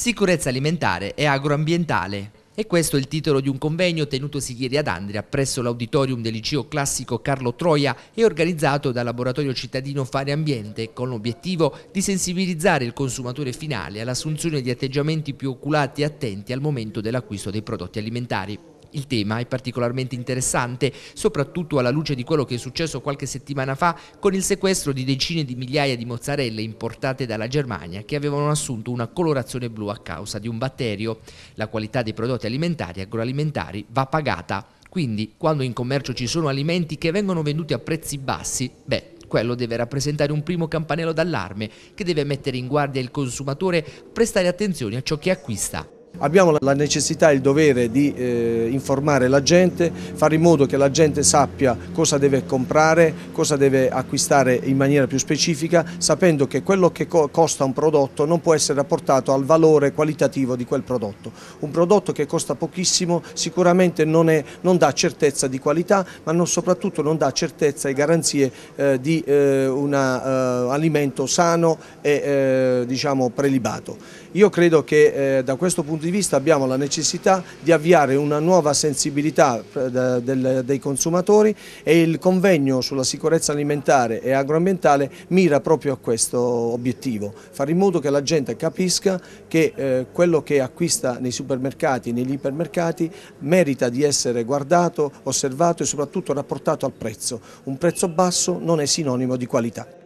Sicurezza alimentare e agroambientale. E questo è il titolo di un convegno tenutosi ieri ad Andria presso l'auditorium del liceo classico Carlo Troia e organizzato dal laboratorio cittadino Fare Ambiente con l'obiettivo di sensibilizzare il consumatore finale all'assunzione di atteggiamenti più oculati e attenti al momento dell'acquisto dei prodotti alimentari. Il tema è particolarmente interessante, soprattutto alla luce di quello che è successo qualche settimana fa con il sequestro di decine di migliaia di mozzarelle importate dalla Germania che avevano assunto una colorazione blu a causa di un batterio. La qualità dei prodotti alimentari e agroalimentari va pagata. Quindi, quando in commercio ci sono alimenti che vengono venduti a prezzi bassi, beh, quello deve rappresentare un primo campanello d'allarme che deve mettere in guardia il consumatore a prestare attenzione a ciò che acquista. Abbiamo la necessità e il dovere di eh, informare la gente, fare in modo che la gente sappia cosa deve comprare, cosa deve acquistare in maniera più specifica, sapendo che quello che co costa un prodotto non può essere rapportato al valore qualitativo di quel prodotto. Un prodotto che costa pochissimo sicuramente non, è, non dà certezza di qualità, ma non, soprattutto non dà certezza e garanzie eh, di eh, un eh, alimento sano e eh, diciamo, prelibato. Io credo che eh, da questo punto punto di vista abbiamo la necessità di avviare una nuova sensibilità eh, dei consumatori e il convegno sulla sicurezza alimentare e agroambientale mira proprio a questo obiettivo, fare in modo che la gente capisca che eh, quello che acquista nei supermercati, negli ipermercati merita di essere guardato, osservato e soprattutto rapportato al prezzo. Un prezzo basso non è sinonimo di qualità.